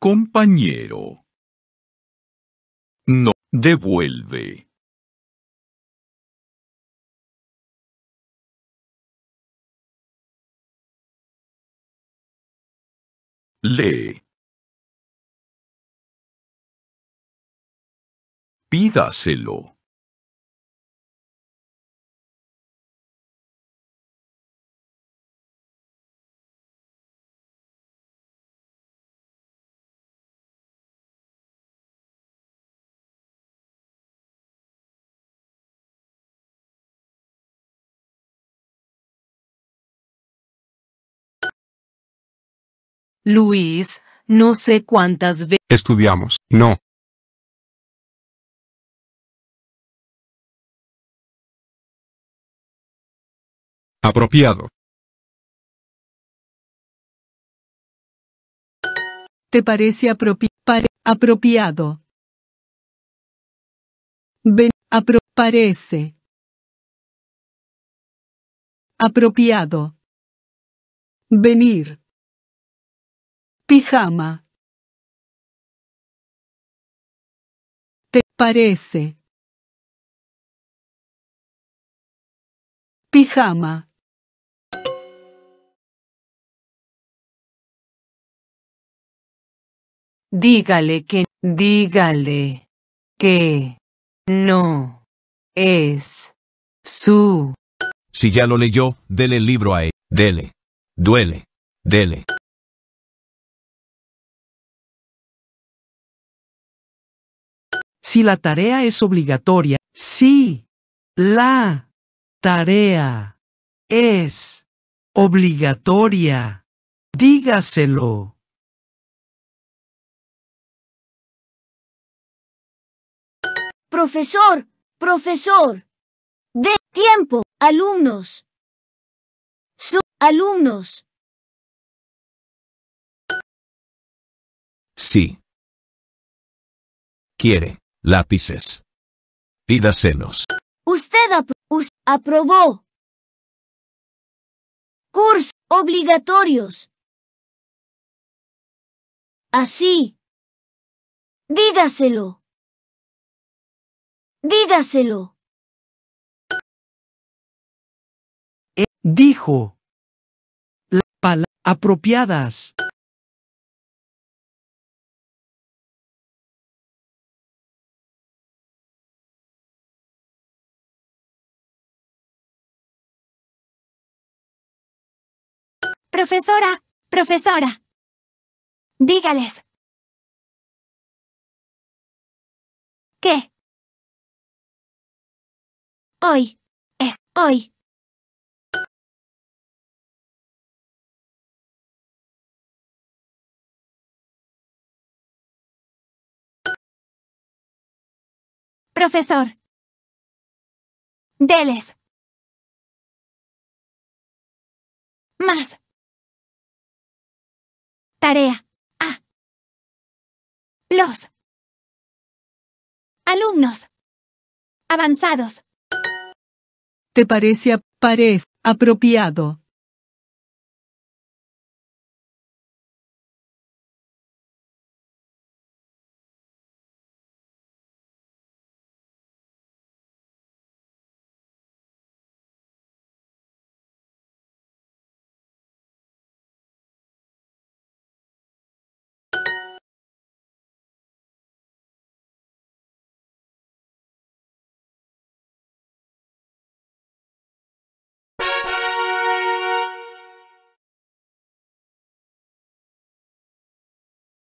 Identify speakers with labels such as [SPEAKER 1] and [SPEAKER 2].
[SPEAKER 1] compañero. No, devuelve. Lee. Pídaselo. Luis, no sé cuántas veces estudiamos, no. Apropiado. ¿Te parece apropiado? apropiado? apro parece. Apropiado. Venir. Pijama. ¿Te parece? Pijama. Dígale que, dígale que no es su. Si ya lo leyó, dele el libro a él. Dele. Duele. Dele. Si la tarea es obligatoria, sí. La tarea es obligatoria. Dígaselo. Profesor, profesor. De tiempo, alumnos. Su alumnos. Sí. Quiere. Lápices. Pídaselos. Usted aprobó. Cursos obligatorios. Así. Dígaselo. Dígaselo. Eh, dijo. La pala apropiadas. Profesora, profesora. Dígales. ¿Qué? Hoy. Es hoy. Profesor. Deles. Más. Tarea A. Los alumnos avanzados. ¿Te parece, parece apropiado?